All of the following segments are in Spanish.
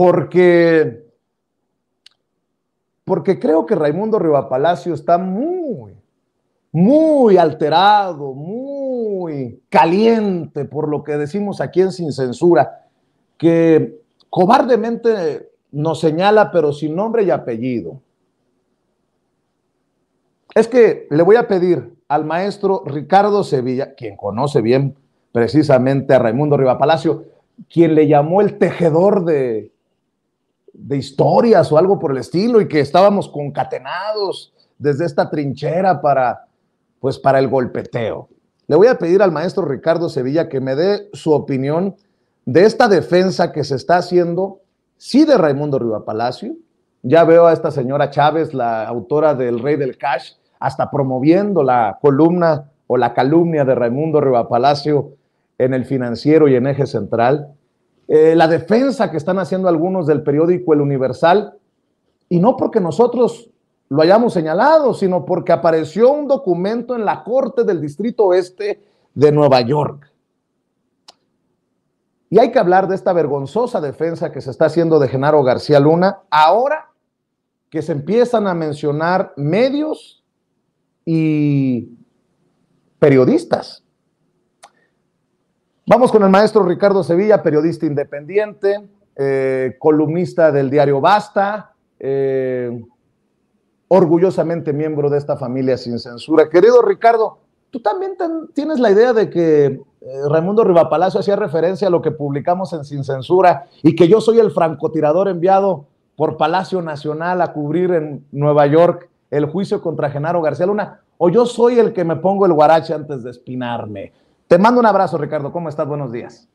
porque, porque creo que Raimundo Rivapalacio está muy, muy alterado, muy caliente por lo que decimos aquí en Sin Censura, que cobardemente nos señala, pero sin nombre y apellido. Es que le voy a pedir al maestro Ricardo Sevilla, quien conoce bien precisamente a Raimundo Palacio, quien le llamó el tejedor de de historias o algo por el estilo y que estábamos concatenados desde esta trinchera para, pues, para el golpeteo. Le voy a pedir al maestro Ricardo Sevilla que me dé su opinión de esta defensa que se está haciendo, sí de Raimundo Riva Palacio. Ya veo a esta señora Chávez, la autora del Rey del Cash, hasta promoviendo la columna o la calumnia de Raimundo Riva Palacio en el financiero y en eje central. Eh, la defensa que están haciendo algunos del periódico El Universal, y no porque nosotros lo hayamos señalado, sino porque apareció un documento en la Corte del Distrito Oeste de Nueva York. Y hay que hablar de esta vergonzosa defensa que se está haciendo de Genaro García Luna, ahora que se empiezan a mencionar medios y periodistas. Vamos con el maestro Ricardo Sevilla, periodista independiente, eh, columnista del diario Basta, eh, orgullosamente miembro de esta familia sin censura. Querido Ricardo, tú también tienes la idea de que eh, Raimundo Rivapalacio hacía referencia a lo que publicamos en Sin Censura y que yo soy el francotirador enviado por Palacio Nacional a cubrir en Nueva York el juicio contra Genaro García Luna, o yo soy el que me pongo el guarache antes de espinarme. Te mando un abrazo, Ricardo. ¿Cómo estás? Buenos días.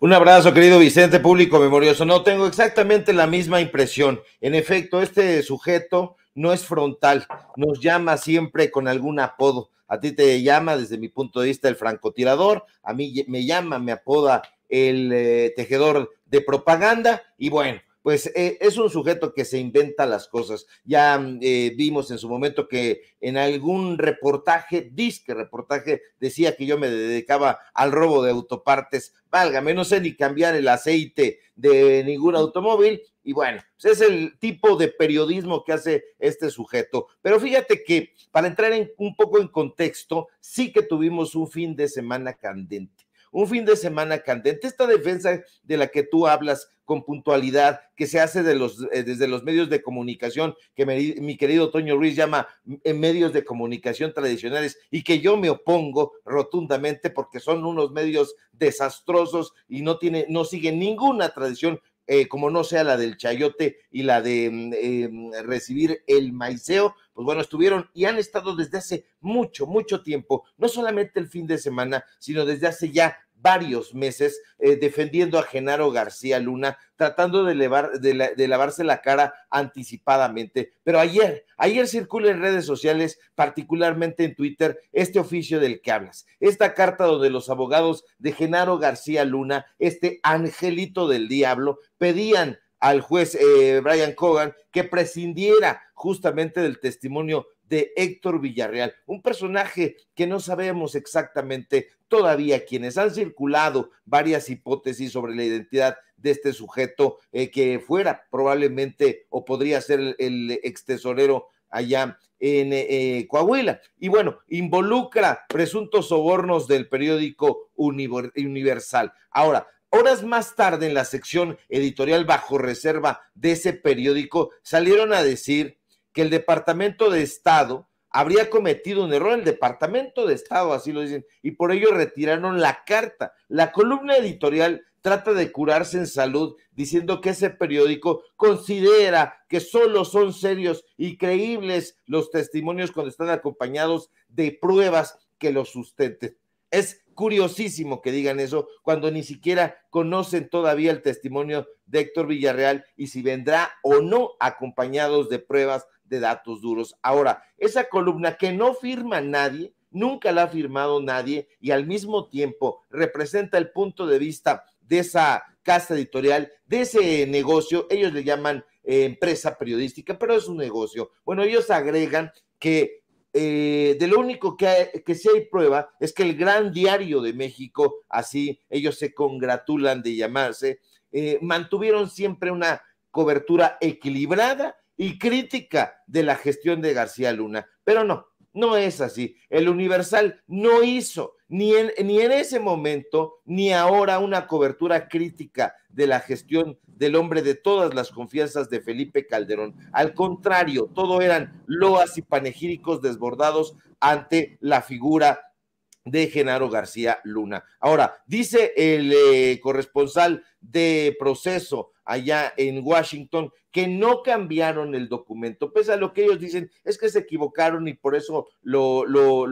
Un abrazo, querido Vicente, público memorioso. No tengo exactamente la misma impresión. En efecto, este sujeto no es frontal, nos llama siempre con algún apodo. A ti te llama, desde mi punto de vista, el francotirador, a mí me llama, me apoda el eh, tejedor de propaganda y bueno, pues eh, es un sujeto que se inventa las cosas. Ya mm, eh, vimos en su momento que en algún reportaje, disque reportaje, decía que yo me dedicaba al robo de autopartes. Válgame, no sé ni cambiar el aceite de ningún automóvil. Y bueno, ese pues, es el tipo de periodismo que hace este sujeto. Pero fíjate que, para entrar en, un poco en contexto, sí que tuvimos un fin de semana candente un fin de semana candente. Esta defensa de la que tú hablas con puntualidad, que se hace de los, eh, desde los medios de comunicación, que mi querido Toño Ruiz llama eh, medios de comunicación tradicionales y que yo me opongo rotundamente porque son unos medios desastrosos y no, tiene, no siguen ninguna tradición eh, como no sea la del chayote y la de mm, em, recibir el maiseo. pues bueno, estuvieron y han estado desde hace mucho, mucho tiempo, no solamente el fin de semana, sino desde hace ya varios meses eh, defendiendo a Genaro García Luna, tratando de, de, lavarse la cara anticipadamente. Pero ayer, ayer circula en redes sociales, particularmente en Twitter, este oficio del que hablas, esta carta donde los abogados de Genaro García Luna, este angelito del diablo, pedían al juez eh, Brian Cogan que prescindiera justamente del testimonio de Héctor Villarreal, un personaje que no sabemos exactamente todavía quienes han circulado varias hipótesis sobre la identidad de este sujeto eh, que fuera probablemente o podría ser el, extesorero allá en eh, Coahuila. Y bueno, involucra presuntos sobornos del periódico Universal. Ahora, Horas más tarde en la sección editorial bajo reserva de ese periódico salieron a decir que el Departamento de Estado habría cometido un error, el Departamento de Estado, así lo dicen, y por ello retiraron la carta. La columna editorial trata de curarse en salud diciendo que ese periódico considera que solo son serios y creíbles los testimonios cuando están acompañados de pruebas que los sustenten. Es curiosísimo que digan eso cuando ni siquiera conocen todavía el testimonio de Héctor Villarreal y si vendrá o no acompañados de pruebas de datos duros. Ahora, esa columna que no firma nadie, nunca la ha firmado nadie y al mismo tiempo representa el punto de vista de esa casa editorial, de ese negocio, ellos le llaman eh, empresa periodística, pero es un negocio. Bueno, ellos agregan que eh, de lo único que, que sí hay prueba es que el Gran Diario de México, así ellos se congratulan de llamarse, eh, mantuvieron siempre una cobertura equilibrada y crítica de la gestión de García Luna. Pero no, no es así. El Universal no hizo ni en, ni en ese momento, ni ahora una cobertura crítica de la gestión del hombre de todas las confianzas de Felipe Calderón. Al contrario, todo eran loas y panegíricos desbordados ante la figura de Genaro García Luna. Ahora, dice el eh, corresponsal de proceso, allá en Washington, que no cambiaron el documento, pese a lo que ellos dicen, es que se equivocaron y por eso lo,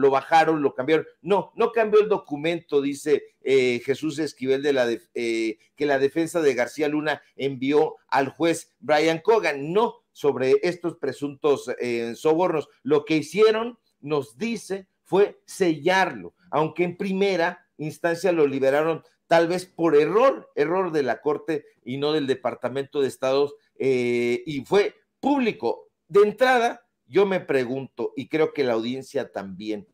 bajaron, lo cambiaron. No, no cambió el documento, dice eh, Jesús Esquivel, de la eh, que la defensa de García Luna envió al juez Brian Cogan. No, sobre estos presuntos eh, sobornos. Lo que hicieron, nos dice, fue sellarlo, aunque en primera instancia lo liberaron tal vez por error, error de la Corte y no del Departamento de Estados, eh, y fue público. De entrada, yo me pregunto, y creo que la audiencia también,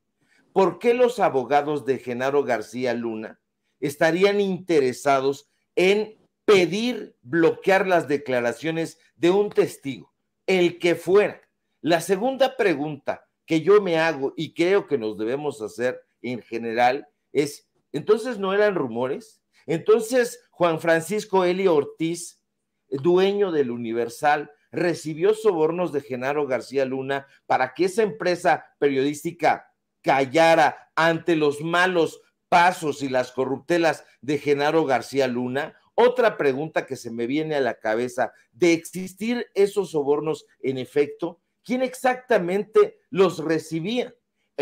¿por qué los abogados de Genaro García Luna estarían interesados en pedir bloquear las declaraciones de un testigo, el que fuera? La segunda pregunta que yo me hago y creo que nos debemos hacer en general es, entonces no eran rumores. Entonces Juan Francisco Eli Ortiz, dueño del Universal, recibió sobornos de Genaro García Luna para que esa empresa periodística callara ante los malos pasos y las corruptelas de Genaro García Luna. Otra pregunta que se me viene a la cabeza, de existir esos sobornos en efecto, ¿quién exactamente los recibía?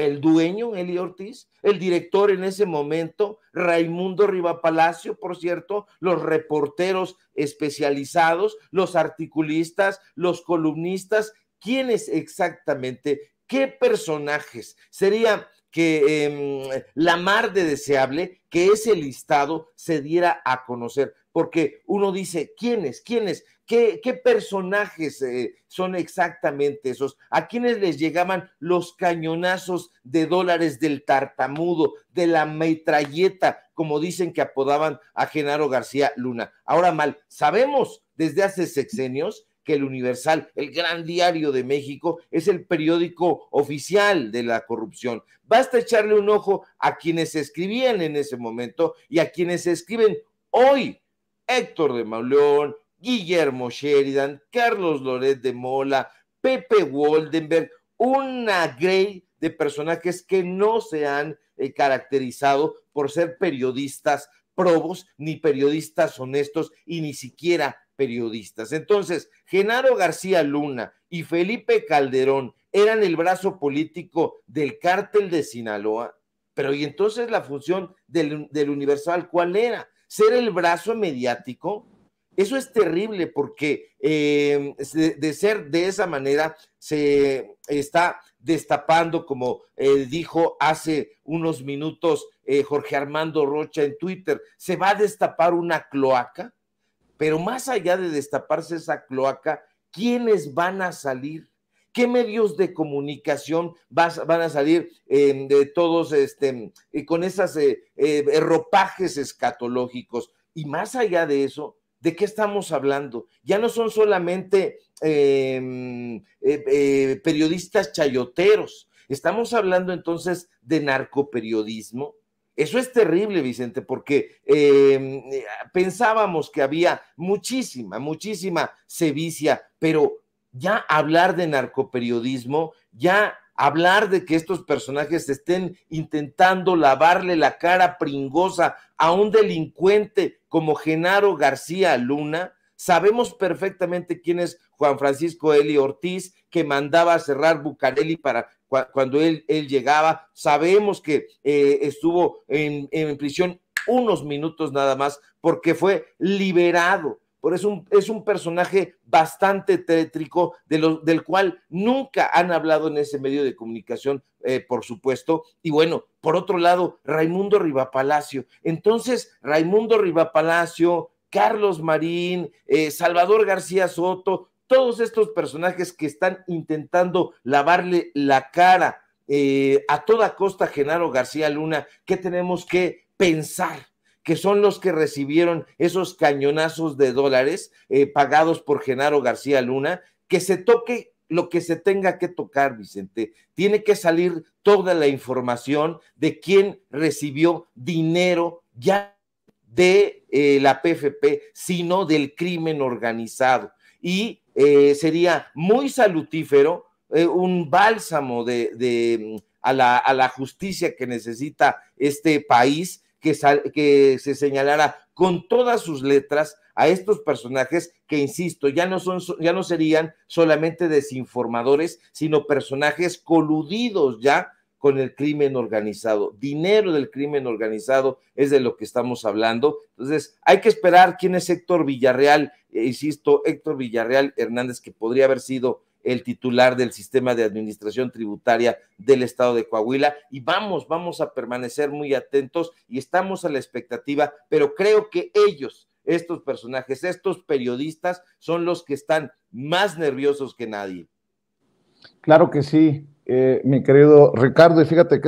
el dueño, Eli Ortiz, el director en ese momento, Raimundo Palacio por cierto, los reporteros especializados, los articulistas, los columnistas, ¿quiénes exactamente? ¿Qué personajes? Sería que em, la mar de deseable que ese listado se diera a conocer porque uno dice, ¿quiénes? ¿Quiénes? ¿Qué, qué personajes eh, son exactamente esos? ¿A quiénes les llegaban los cañonazos de dólares del tartamudo, de la metralleta, como dicen que apodaban a Genaro García Luna? Ahora mal, sabemos desde hace sexenios que el Universal, el gran diario de México, es el periódico oficial de la corrupción. Basta echarle un ojo a quienes escribían en ese momento y a quienes escriben hoy Héctor de Mauleón, Guillermo Sheridan, Carlos Loret de Mola, Pepe Waldenberg, una grey de personajes que no se han eh, caracterizado por ser periodistas probos, ni periodistas honestos, y ni siquiera periodistas. Entonces, Genaro García Luna y Felipe Calderón eran el brazo político del cártel de Sinaloa, pero ¿y entonces la función del, del Universal cuál era? ser el brazo mediático, eso es terrible porque em, de ser de esa manera se está destapando, como eh, dijo hace unos minutos eh, Jorge Armando Rocha en Twitter, se va a destapar una cloaca, pero más allá de destaparse esa cloaca, ¿quiénes van a salir? ¿Qué medios de comunicación van a salir em, de todos este, eh, con esos eh, eh, ropajes escatológicos? Y más allá de eso, ¿de qué estamos hablando? Ya no son solamente em, periodistas chayoteros, Estamos hablando entonces de narcoperiodismo. Eso es terrible, Vicente, porque em, pensábamos que había muchísima, muchísima sevicia, pero ya hablar de narcoperiodismo, ya hablar de que estos personajes estén intentando lavarle la cara pringosa a un delincuente como Genaro García Luna. Sabemos perfectamente quién es Juan Francisco Eli Ortiz, que mandaba a cerrar Bucareli para cuando él, él, llegaba. Sabemos que eh, estuvo en prisión unos minutos nada más porque fue liberado por eso es un personaje bastante tétrico, del cual nunca han hablado en ese medio de comunicación, eh, por supuesto. Y bueno, por otro lado, Raimundo Rivapalacio. Entonces, Raimundo Palacio, Carlos Marín, eh, Salvador García Soto, todos estos personajes que están intentando lavarle la cara eh, a toda costa Genaro García Luna, ¿qué tenemos que pensar? que son los que recibieron esos cañonazos de dólares eh, pagados por Genaro García Luna, que se toque lo que se tenga que tocar, Vicente. Tiene que salir toda la información de quién recibió dinero ya de eh, la PFP, sino del crimen organizado. Y eh, sería muy salutífero, un bálsamo de, de mm, a, la, a la justicia que necesita este país que, se señalara con todas sus letras a estos personajes que, insisto, ya no, son, ya no serían solamente desinformadores, sino personajes coludidos ya con el crimen organizado. Dinero del crimen organizado es de lo que estamos hablando. Entonces, hay que esperar quién es Héctor Villarreal, e insisto, Héctor Villarreal Hernández, que podría haber sido el titular del sistema de administración tributaria del estado de Coahuila. Y vamos, vamos a permanecer muy atentos y estamos a la expectativa, pero creo que ellos, estos personajes, estos periodistas, son los que están más nerviosos que nadie. Claro que sí, eh, mi querido Ricardo, y fíjate que es